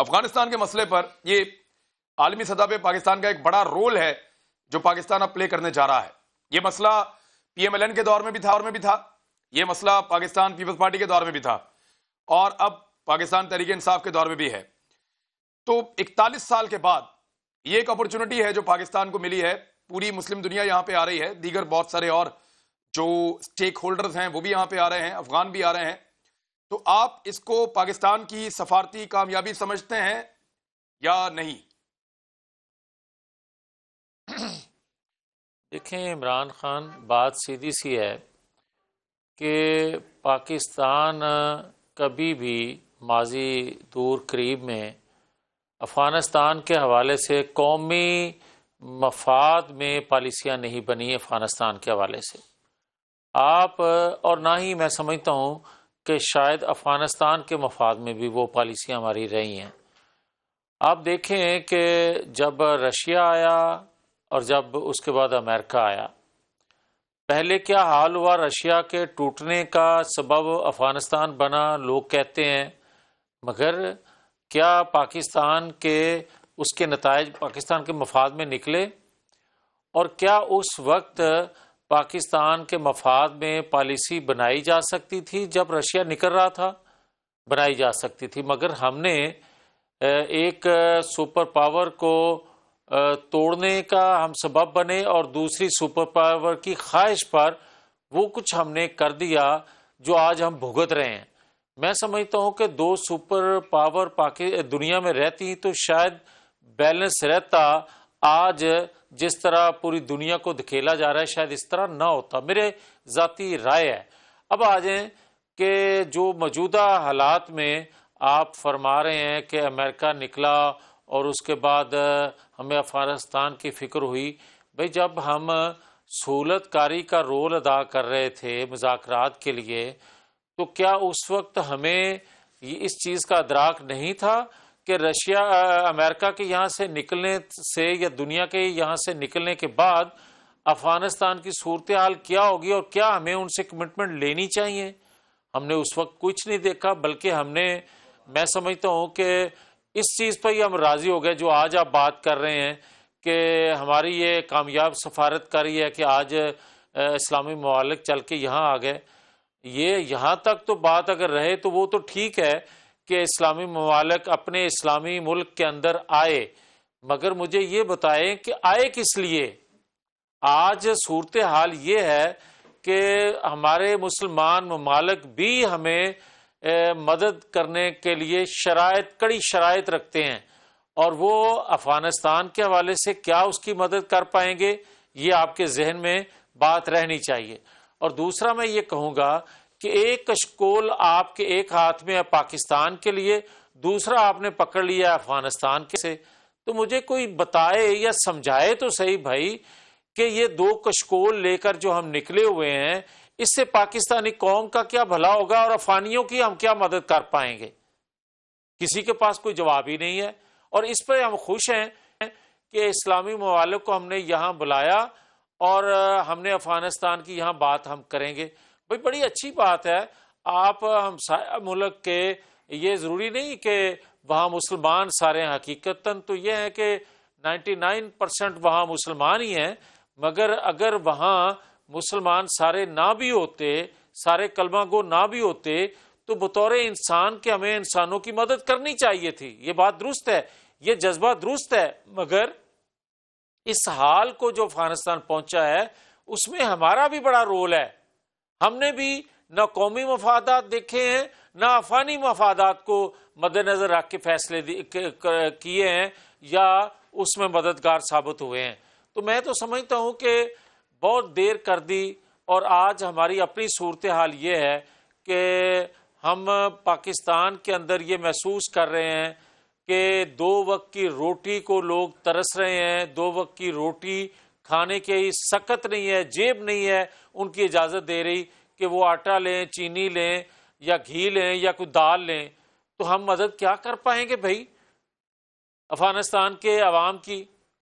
अफगानिस्तान के मसले पर ये आलमी सतह पर पाकिस्तान का एक बड़ा रोल है जो पाकिस्तान अब प्ले करने जा रहा है ये मसला पीएमएलएन के दौर में भी था और में भी था ये मसला पाकिस्तान पीपल्स पार्टी के दौर में भी था और अब पाकिस्तान तहरीक इंसाफ के दौर में भी है तो 41 साल के बाद ये एक अपॉर्चुनिटी है जो पाकिस्तान को मिली है पूरी मुस्लिम दुनिया यहाँ पे आ रही है दीगर बहुत सारे और जो स्टेक होल्डर्स हैं वो भी यहाँ पे आ रहे हैं अफगान भी आ रहे हैं तो आप इसको पाकिस्तान की सफारती कामयाबी समझते हैं या नहीं देखें इमरान खान बात सीधी सी है कि पाकिस्तान कभी भी माजी दूर करीब में अफ़गानिस्तान के हवाले से कौमी मफाद में पॉलिसियाँ नहीं बनी अफ़गानिस्तान के हवाले से आप और ना ही मैं समझता हूँ कि शायद अफ़गानिस्तान के मफाद में भी वो पॉलिसियाँ हमारी रही हैं आप देखें कि जब रशिया आया और जब उसके बाद अमेरिका आया पहले क्या हाल हुआ रशिया के टूटने का सबब अफ़गानिस्तान बना लोग कहते हैं मगर क्या पाकिस्तान के उसके नतज पाकिस्तान के मफाद में निकले और क्या उस वक्त पाकिस्तान के मफाद में पॉलिसी बनाई जा सकती थी जब रशिया निकल रहा था बनाई जा सकती थी मगर हमने एक सुपर पावर को तोड़ने का हम सबब बने और दूसरी सुपर पावर की ख्वाहिश पर वो कुछ हमने कर दिया जो आज हम भुगत रहे हैं मैं समझता हूं कि दो सुपर पावर पाकि दुनिया में रहती तो शायद बैलेंस रहता आज जिस तरह पूरी दुनिया को धकेला जा रहा है शायद इस तरह ना होता मेरे ज़ाती राय है अब आ जाए कि जो मौजूदा हालात में आप फरमा रहे हैं कि अमेरिका निकला और उसके बाद हमें अफगानिस्तान की फिक्र हुई भाई जब हम सहूलतकारी का रोल अदा कर रहे थे मुजात के लिए तो क्या उस वक्त हमें इस चीज़ का अदराक नहीं था कि रशिया अमेरिका के यहाँ से निकलने से या दुनिया के यहाँ से निकलने के बाद अफगानिस्तान की सूरत हाल क्या होगी और क्या हमें उनसे कमिटमेंट लेनी चाहिए हमने उस वक्त कुछ नहीं देखा बल्कि हमने मैं समझता हूँ कि इस चीज़ पर ही हम राज़ी हो गए जो आज आप बात कर रहे हैं कि हमारी ये कामयाब सफारत कर रही है कि आज इस्लामी ममालिक चल के यहाँ आ गए ये यहाँ तक तो बात अगर रहे तो वो तो ठीक है के इस्लामी ममालक अपने इस्लामी मुल्क के अंदर आए मगर मुझे ये बताए कि आए किस लिए आज सूरत हाल ये है कि हमारे मुसलमान ममालक भी हमें ए, मदद करने के लिए शराय कड़ी शराय रखते हैं और वो अफगानिस्तान के हवाले से क्या उसकी मदद कर पाएंगे ये आपके जहन में बात रहनी चाहिए और दूसरा मैं ये कहूँगा कि एक कशकोल आपके एक हाथ में है पाकिस्तान के लिए दूसरा आपने पकड़ लिया अफगानिस्तान के से तो मुझे कोई बताए या समझाए तो सही भाई कि ये दो कशकोल लेकर जो हम निकले हुए हैं इससे पाकिस्तानी कौम का क्या भला होगा और अफानियों की हम क्या मदद कर पाएंगे किसी के पास कोई जवाब ही नहीं है और इस पर हम खुश हैं कि इस्लामी ममालक को हमने यहाँ बुलाया और हमने अफगानिस्तान की यहाँ बात हम करेंगे भाई बड़ी अच्छी बात है आप हमसाया मुल्क के ये ज़रूरी नहीं कि वहाँ मुसलमान सारे हैं हकीकता तो ये है कि 99 परसेंट वहाँ मुसलमान ही हैं मगर अगर वहाँ मुसलमान सारे ना भी होते सारे कलमा गो ना भी होते तो बतौर इंसान के हमें इंसानों की मदद करनी चाहिए थी ये बात दुरुस्त है ये जज्बा दुरुस्त है मगर इस हाल को जो अफगानिस्तान पहुंचा है उसमें हमारा भी बड़ा रोल है हमने भी न कौमी मफादात देखे हैं ना अफानी मफादात को मद्देनजर रख के फैसले किए हैं या उसमें मददगार साबित हुए हैं तो मैं तो समझता हूँ कि बहुत देर कर दी और आज हमारी अपनी सूरत हाल ये है कि हम पाकिस्तान के अंदर ये महसूस कर रहे हैं कि दो वक्त की रोटी को लोग तरस रहे हैं दो वक्त की रोटी खाने के सकत नहीं है जेब नहीं है उनकी इजाज़त दे रही कि वो आटा लें चीनी लें या घी लें या कोई दाल लें तो हम मदद क्या कर पाएंगे भाई अफगानिस्तान के आवाम की